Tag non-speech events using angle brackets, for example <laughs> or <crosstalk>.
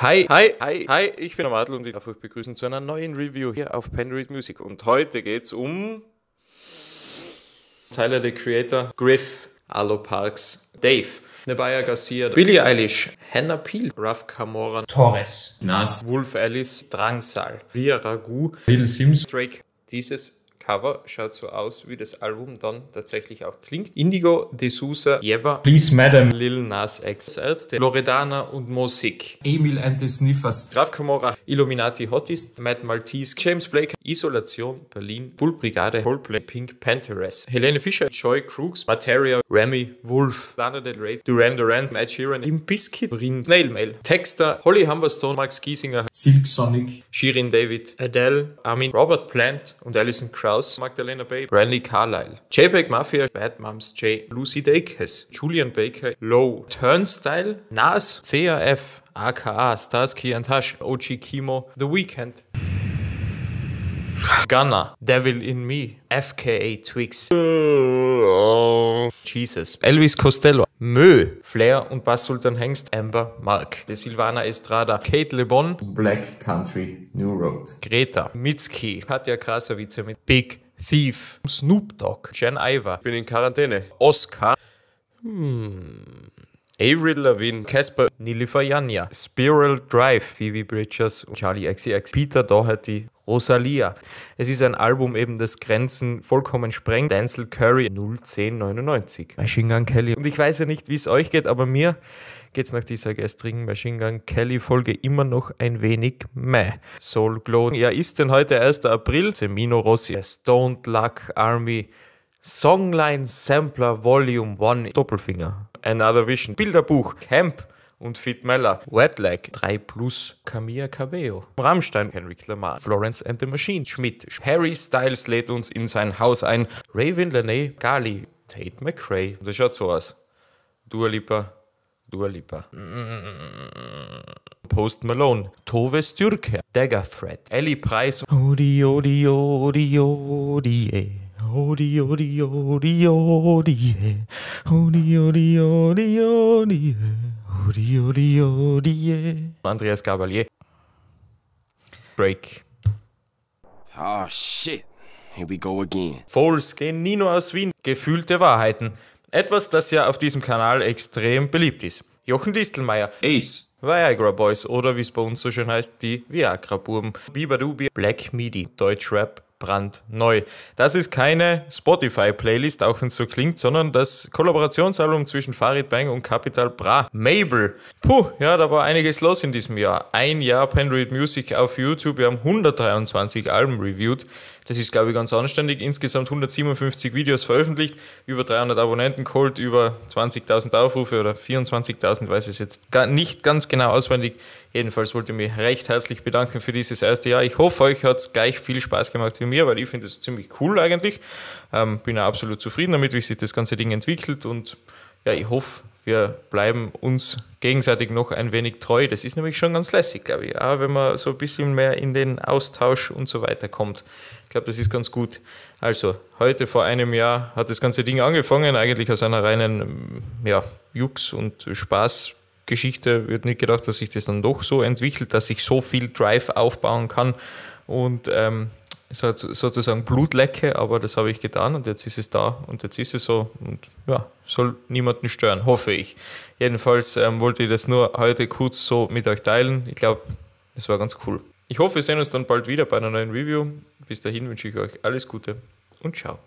Hi, hi, hi, hi, ich bin Amadl und ich darf euch begrüßen zu einer neuen Review hier auf Penread Music. Und heute geht's um Tyler the Creator, Griff, Alo Parks, Dave, Nebaya Garcia, Billie Eilish, Hannah Peel, Ruff Camora, Torres, Nas, Wolf Alice, Drangsal, Ria Ragu, Little Sims, Drake. Dieses Cover schaut so aus, wie das Album dann tatsächlich auch klingt. Indigo, D'Souza, Jeba, Please Madam, Lil Nas X, Ärzte, Loredana und Mosik, Emil and the Sniffers, Graf Kamora, Illuminati Hottest, Matt Maltese, James Blake, Isolation, Berlin, Bull Brigade, Coldplay, Pink Pantheress, Helene Fischer, Joy Crooks, Materia, Remy, Wolf, Lana Del Rey, Duran Duran, Ed Sheeran, Limp Bizkit, Rin, Snail Mail, Texter, Holly Humberstone, Max Giesinger, Silk Sonic, Shirin David, Adele, Armin, Robert Plant und Alison Krauss. House, Magdalena Bay, Brandy Carlyle, JPEG Mafia, Bad Moms J, Lucy Dacus, Julian Baker, Low, Turnstyle, Nas, CAF, aka Starsky and Hush, OG Kimo, The Weeknd. Gunner, Devil in Me, FKA Twix, Jesus, Elvis Costello, Mö, Flair und Bass Sultan Hengst, Amber, Mark, De Silvana Estrada, Kate Le Bon, Black Country, New Road, Greta, Mitski, Katja Krasavice mit Big Thief, Snoop Dogg, Jen Iver, ich bin in Quarantäne, Oscar, hmm. Avril Lavigne, Casper, Nilifer Janja, Spiral Drive, Phoebe Bridges, Charlie XCX, Peter Doherty, Rosalia. Es ist ein Album eben, das Grenzen vollkommen sprengt. Denzel Curry 01099. Machine Gun Kelly. Und ich weiß ja nicht, wie es euch geht, aber mir geht es nach dieser gestrigen Machine Gun Kelly Folge immer noch ein wenig meh. Soul Glow. Ja, ist denn heute 1. April? Semino Rossi, Stone Luck Army, Songline Sampler Volume 1, Doppelfinger. Another Vision, Bilderbuch, Camp und Fit Meller, Wetlag, 3 Plus, Camilla Cabello, Rammstein, Henrik Lamar, Florence and the Machine, Schmidt, Harry Styles lädt uns in sein Haus ein, Raven Lene, Gali, Tate McRae. Das schaut so aus. Dua Lipa, Dua Lipa. <laughs> Post Malone, Tove Stürke, Dagger Threat, Ellie Price, Odi, Odi, Odi, Odi, eh. Odi, odi, odi, odi, odi, odi, odi, odi, odi, odi, odi. Andreas Gabalier. Break. Oh shit. Here we go again. Foles gegen Nino aus Wien. Gefühlte Wahrheiten. Etwas, das ja auf diesem Kanal extrem beliebt ist. Jochen Distelmeier. Ace. Viagra Boys oder wie es bei uns so schön heißt, die Viagra Burben. Bibadubi. Black Midi. Deutschrap brandneu. Das ist keine Spotify-Playlist, auch wenn es so klingt, sondern das Kollaborationsalbum zwischen Farid Bang und Capital Bra, Mabel. Puh, ja, da war einiges los in diesem Jahr. Ein Jahr Penread Music auf YouTube, wir haben 123 Alben reviewed. Das ist, glaube ich, ganz anständig. Insgesamt 157 Videos veröffentlicht, über 300 Abonnenten geholt, über 20.000 Aufrufe oder 24.000, weiß ich jetzt nicht ganz genau auswendig. Jedenfalls wollte ich mich recht herzlich bedanken für dieses erste Jahr. Ich hoffe, euch hat es gleich viel Spaß gemacht wie mir, weil ich finde es ziemlich cool eigentlich. Ähm, bin auch absolut zufrieden damit, wie sich das ganze Ding entwickelt und ja, ich hoffe, wir bleiben uns gegenseitig noch ein wenig treu. Das ist nämlich schon ganz lässig, glaube ich. Auch wenn man so ein bisschen mehr in den Austausch und so weiter kommt. Ich glaube, das ist ganz gut. Also, heute vor einem Jahr hat das ganze Ding angefangen, eigentlich aus einer reinen mm, ja, Jux- und Spaßgeschichte. Wird nicht gedacht, dass sich das dann doch so entwickelt, dass ich so viel Drive aufbauen kann. Und ähm, sozusagen Blutlecke, aber das habe ich getan und jetzt ist es da und jetzt ist es so und ja, soll niemanden stören, hoffe ich. Jedenfalls ähm, wollte ich das nur heute kurz so mit euch teilen. Ich glaube, das war ganz cool. Ich hoffe, wir sehen uns dann bald wieder bei einer neuen Review. Bis dahin wünsche ich euch alles Gute und ciao.